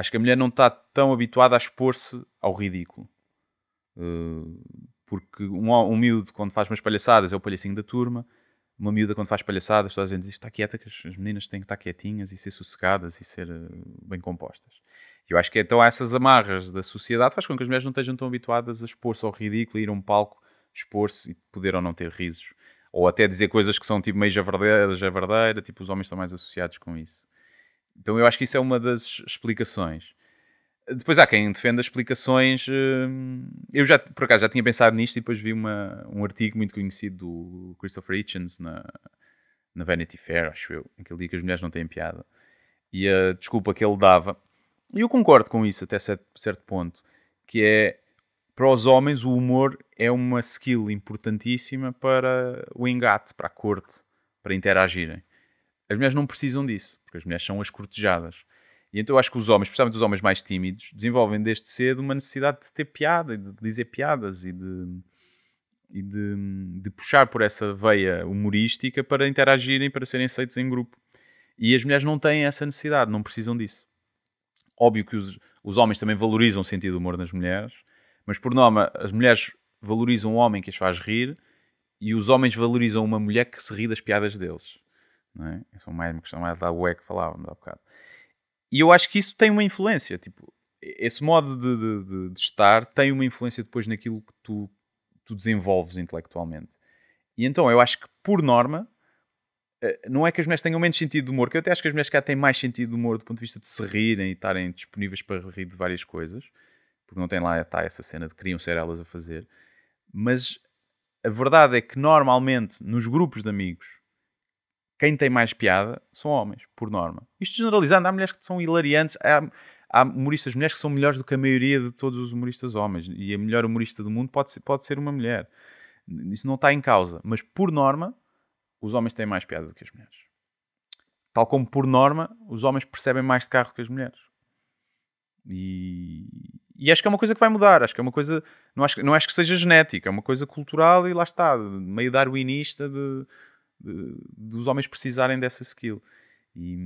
acho que a mulher não está tão habituada a expor-se ao ridículo. Uh, porque um, um miúdo, quando faz umas palhaçadas, é o palhacinho da turma. Uma miúda, quando faz palhaçadas, toda a gente diz: está quieta, que as meninas têm que estar quietinhas e ser sossegadas e ser uh, bem compostas. Eu acho que é, então essas amarras da sociedade faz com que as mulheres não estejam tão habituadas a expor-se ao ridículo, e ir a um palco, expor-se e poder ou não ter risos. Ou até dizer coisas que são tipo meio já verdadeira, tipo os homens estão mais associados com isso. Então eu acho que isso é uma das explicações. Depois há quem defenda explicações. Hum, eu já, por acaso, já tinha pensado nisto e depois vi uma, um artigo muito conhecido do Christopher Hitchens na, na Vanity Fair, acho eu, em que ele diz que as mulheres não têm piada. E a desculpa que ele dava, e eu concordo com isso até certo, certo ponto, que é para os homens o humor é uma skill importantíssima para o engate, para a corte, para interagirem. As mulheres não precisam disso, porque as mulheres são as cortejadas. E então eu acho que os homens, especialmente os homens mais tímidos, desenvolvem desde cedo uma necessidade de ter piada, de dizer piadas e de, e de, de puxar por essa veia humorística para interagirem, para serem aceitos em grupo. E as mulheres não têm essa necessidade, não precisam disso. Óbvio que os, os homens também valorizam o sentido do humor nas mulheres, mas por norma, as mulheres valorizam o homem que as faz rir e os homens valorizam uma mulher que se ri das piadas deles. Não é? é mais uma questão mais da UE que falávamos há bocado. E eu acho que isso tem uma influência. Tipo, esse modo de, de, de, de estar tem uma influência depois naquilo que tu, tu desenvolves intelectualmente. E então eu acho que, por norma, eh, não é que as mulheres tenham menos sentido de humor, que eu até acho que as mulheres cá têm mais sentido de humor do ponto de vista de se rirem e estarem disponíveis para rir de várias coisas, porque não tem lá tá, essa cena de queriam ser elas a fazer. Mas a verdade é que normalmente nos grupos de amigos quem tem mais piada são homens, por norma. Isto generalizando, há mulheres que são hilariantes, há, há humoristas mulheres que são melhores do que a maioria de todos os humoristas homens. E a melhor humorista do mundo pode ser, pode ser uma mulher. Isso não está em causa. Mas, por norma, os homens têm mais piada do que as mulheres. Tal como, por norma, os homens percebem mais de carro que as mulheres. E, e acho que é uma coisa que vai mudar. Acho que é uma coisa. Não acho, não acho que seja genética, é uma coisa cultural e lá está, meio darwinista de de, dos homens precisarem dessa skill. E,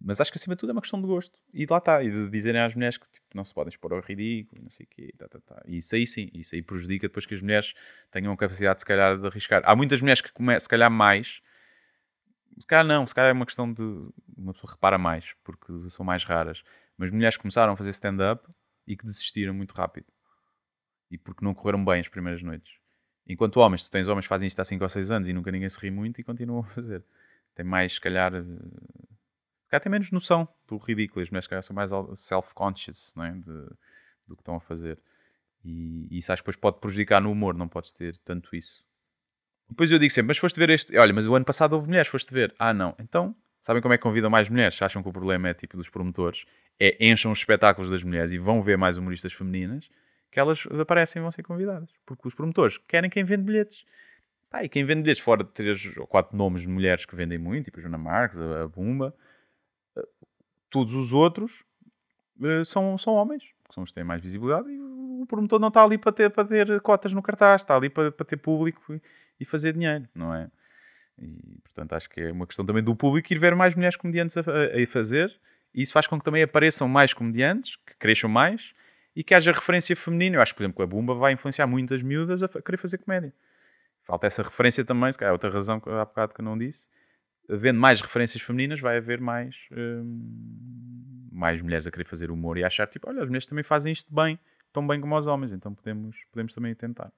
mas acho que acima de tudo é uma questão de gosto. E lá está, e de dizerem às mulheres que tipo, não se podem expor ao ridículo, não sei o quê, tá, tá, tá. E isso aí sim, isso aí prejudica depois que as mulheres tenham a capacidade, se calhar, de arriscar. Há muitas mulheres que, se calhar, mais. Se calhar não, se calhar é uma questão de uma pessoa repara mais, porque são mais raras. Mas mulheres que começaram a fazer stand-up e que desistiram muito rápido. E porque não correram bem as primeiras noites. Enquanto homens, tu tens homens que fazem isto há 5 ou 6 anos e nunca ninguém se ri muito e continuam a fazer. Tem mais, se calhar. Eh, Cá tem menos noção do ridículo. As mulheres, se calhar, são mais self-conscious é? do que estão a fazer. E, e isso acho que depois pode prejudicar no humor, não podes ter tanto isso. Depois eu digo sempre, mas foste ver este. Olha, mas o ano passado houve mulheres, foste ver. Ah, não. Então, sabem como é que convidam mais mulheres? Acham que o problema é tipo dos promotores? É encham os espetáculos das mulheres e vão ver mais humoristas femininas que elas aparecem e vão ser convidadas. Porque os promotores querem quem vende bilhetes. Pá, e quem vende bilhetes, fora de três ou quatro nomes de mulheres que vendem muito, tipo a Joana Marques, a Bumba, eh, todos os outros eh, são, são homens, que são os que têm mais visibilidade, e o promotor não está ali para ter, para ter cotas no cartaz, está ali para, para ter público e, e fazer dinheiro, não é? E, portanto, acho que é uma questão também do público ir ver mais mulheres comediantes a, a, a fazer, e isso faz com que também apareçam mais comediantes, que cresçam mais, e que haja referência feminina. Eu acho, por exemplo, que a Bumba vai influenciar muitas miúdas a querer fazer comédia. Falta essa referência também, se calhar é outra razão que há bocado que eu não disse. Havendo mais referências femininas, vai haver mais, hum, mais mulheres a querer fazer humor e achar, tipo, olha, as mulheres também fazem isto bem, tão bem como os homens, então podemos, podemos também tentar.